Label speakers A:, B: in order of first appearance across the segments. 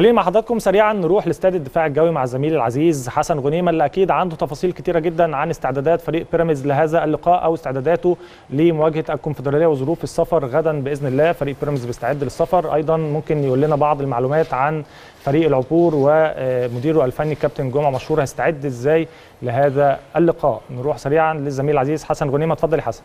A: خلينا مع حضراتكم سريعا نروح لاستاد الدفاع الجوي مع الزميل العزيز حسن غنيمه اللي اكيد عنده تفاصيل كتيره جدا عن استعدادات فريق بيراميدز لهذا اللقاء او استعداداته لمواجهه الكونفدراليه وظروف السفر غدا باذن الله فريق بيراميدز بيستعد للسفر ايضا ممكن يقول لنا بعض المعلومات عن فريق العبور ومديره الفني كابتن جمعه مشهور هيستعد ازاي لهذا اللقاء نروح سريعا للزميل العزيز حسن غنيمه اتفضل يا حسن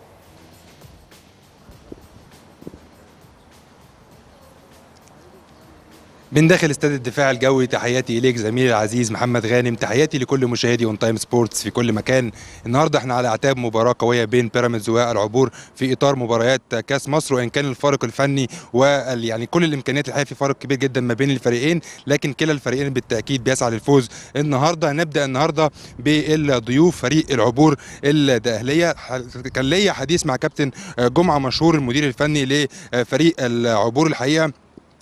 B: من داخل استاد الدفاع الجوي تحياتي اليك زميلي العزيز محمد غانم تحياتي لكل مشاهدي اون تايم سبورتس في كل مكان النهارده احنا على اعتاب مباراه قويه بين بيراميدز والعبور في اطار مباريات كاس مصر وان كان الفارق الفني وال يعني كل الامكانيات الحقيقه في فارق كبير جدا ما بين الفريقين لكن كلا الفريقين بالتاكيد بيسعى للفوز النهارده هنبدا النهارده بالضيوف فريق العبور الدقهليه كان ليا حديث مع كابتن جمعه مشهور المدير الفني لفريق العبور الحقيقه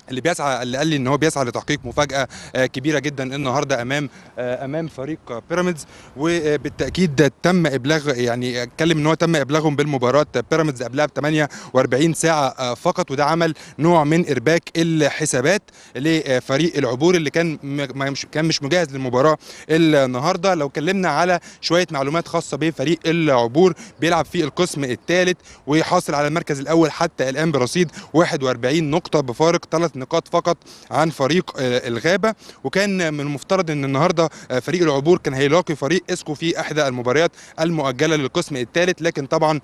B: اللي بيسعى اللي قال لي ان هو بيسعى لتحقيق مفاجاه آه، كبيره جدا النهارده امام آه، امام فريق بيراميدز وبالتاكيد تم ابلاغ يعني اتكلم ان هو تم ابلاغهم بالمباراه بيراميدز قبلها ب 48 ساعه آه، فقط وده عمل نوع من ارباك الحسابات لفريق العبور اللي كان مش كان مش مجهز للمباراه النهارده لو اتكلمنا على شويه معلومات خاصه بفريق العبور بيلعب في القسم الثالث وحاصل على المركز الاول حتى الان برصيد 41 نقطه بفارق ثلاث ثلاث نقاط فقط عن فريق آه، الغابه وكان من المفترض ان النهارده آه، فريق العبور كان هيلاقي فريق اسكو في احدى المباريات المؤجله للقسم الثالث لكن طبعا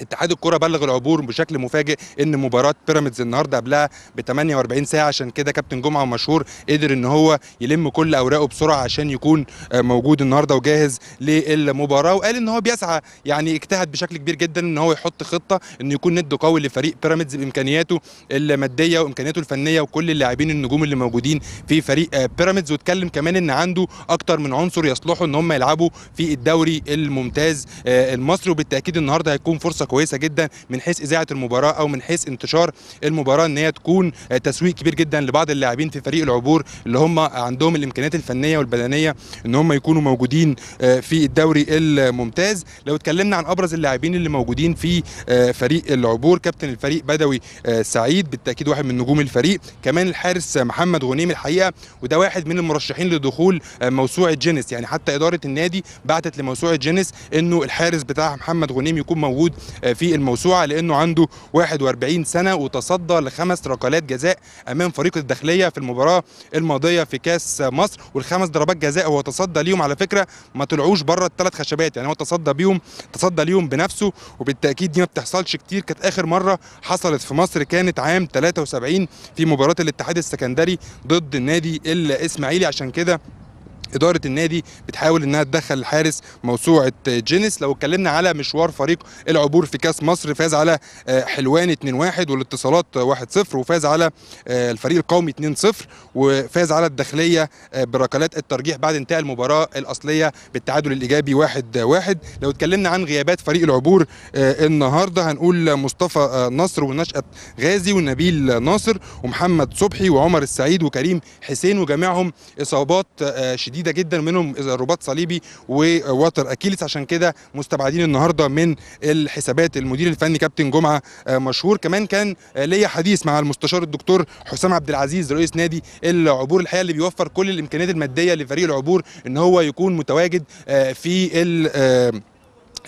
B: اتحاد الكره بلغ العبور بشكل مفاجئ ان مباراه بيراميدز النهارده قبلها ب 48 ساعه عشان كده كابتن جمعه مشهور قدر ان هو يلم كل اوراقه بسرعه عشان يكون آه، موجود النهارده وجاهز للمباراه وقال ان هو بيسعى يعني اجتهد بشكل كبير جدا ان هو يحط خطه ان يكون ند قوي لفريق بيراميدز بامكانياته الماديه وامكانياته الفنيه وكل اللاعبين النجوم اللي موجودين في فريق آه، بيراميدز واتكلم كمان ان عنده اكتر من عنصر يصلحوا ان هم يلعبوا في الدوري الممتاز آه، المصري وبالتاكيد النهارده هيكون فرصه كويسه جدا من حيث اذاعه المباراه او من حيث انتشار المباراه ان هي تكون آه، تسويق كبير جدا لبعض اللاعبين في فريق العبور اللي هم عندهم الامكانيات الفنيه والبدنيه ان هم يكونوا موجودين آه، في الدوري الممتاز لو اتكلمنا عن ابرز اللاعبين اللي موجودين في آه، فريق العبور كابتن الفريق بدوي سعيد بالتاكيد واحد من نجوم الفريق كمان الحارس محمد غنيم الحقيقه وده واحد من المرشحين لدخول موسوعه جينيس يعني حتى اداره النادي بعتت لموسوعه جينيس انه الحارس بتاعها محمد غنيم يكون موجود في الموسوعه لانه عنده 41 سنه وتصدى لخمس ركلات جزاء امام فريق الداخليه في المباراه الماضيه في كاس مصر والخمس ضربات جزاء هو تصدى ليهم على فكره ما طلعوش بره الثلاث خشبات يعني هو تصدى بيهم تصدى ليهم بنفسه وبالتاكيد دي ما بتحصلش كتير كانت اخر مره حصلت في مصر كانت عام 73 في مباراه الاتحاد السكندري ضد النادي الاسماعيلي عشان كده اداره النادي بتحاول انها تدخل الحارس موسوعه جينيس لو اتكلمنا على مشوار فريق العبور في كاس مصر فاز على آه، حلوان 2-1 والاتصالات 1-0 وفاز على آه، الفريق القومي 2-0 وفاز على الداخليه آه، بركلات الترجيح بعد انتهاء المباراه الاصليه بالتعادل الايجابي 1-1 لو اتكلمنا عن غيابات فريق العبور النهارده هنقول مصطفى نصر ونشأة غازي ونبيل ناصر ومحمد صبحي وعمر السعيد وكريم حسين وجميعهم اصابات شديده جديده جدا منهم رباط صليبي ووتر اكيلس عشان كده مستبعدين النهارده من الحسابات المدير الفني كابتن جمعه آه، مشهور كمان كان آه، ليا حديث مع المستشار الدكتور حسام عبد العزيز رئيس نادي العبور الحقيقه اللي بيوفر كل الامكانيات الماديه لفريق العبور ان هو يكون متواجد آه، في ال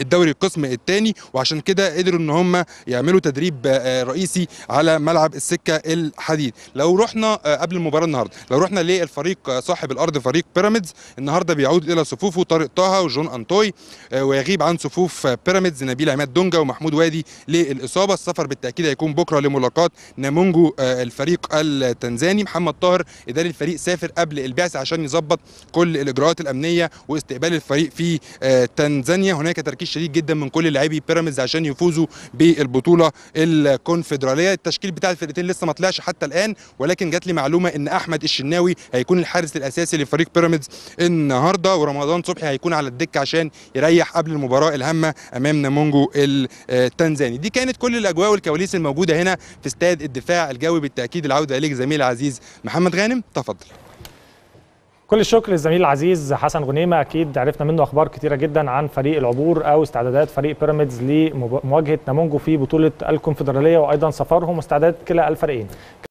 B: الدوري القسم الثاني وعشان كده قدروا ان هم يعملوا تدريب آه، رئيسي على ملعب السكه الحديد لو رحنا آه، قبل المباراه النهارده لو رحنا للفريق آه، صاحب الارض فريق بيراميدز النهارده بيعود الى صفوفه طارق طه وجون انطوي ويغيب عن صفوف بيراميدز نبيل عماد دونجا ومحمود وادي للاصابه السفر بالتاكيد هيكون بكره لملاقات نامونجو الفريق التنزاني محمد طاهر اداري الفريق سافر قبل البعث عشان يظبط كل الاجراءات الامنيه واستقبال الفريق في تنزانيا هناك تركيز تركيز شديد جدا من كل لاعبي بيراميدز عشان يفوزوا بالبطوله الكونفدراليه التشكيل بتاع الفرقتين لسه ما طلعش حتى الان ولكن جات لي معلومه ان احمد الشناوي هيكون الحارس الاساسي لفريق بيراميدز النهارده ورمضان صبحي هيكون على الدكه عشان يريح قبل المباراه الهامه امام نامونجو التنزاني دي كانت كل الاجواء والكواليس الموجوده هنا في استاد الدفاع الجوي بالتاكيد العوده اليك زميل عزيز محمد غانم تفضل
A: كل الشكر للزميل العزيز حسن غنيمه اكيد عرفنا منه اخبار كتيره جدا عن فريق العبور او استعدادات فريق بيراميدز لمواجهه نامونجو في بطوله الكونفدراليه وايضا سفرهم واستعدادات كلا الفريقين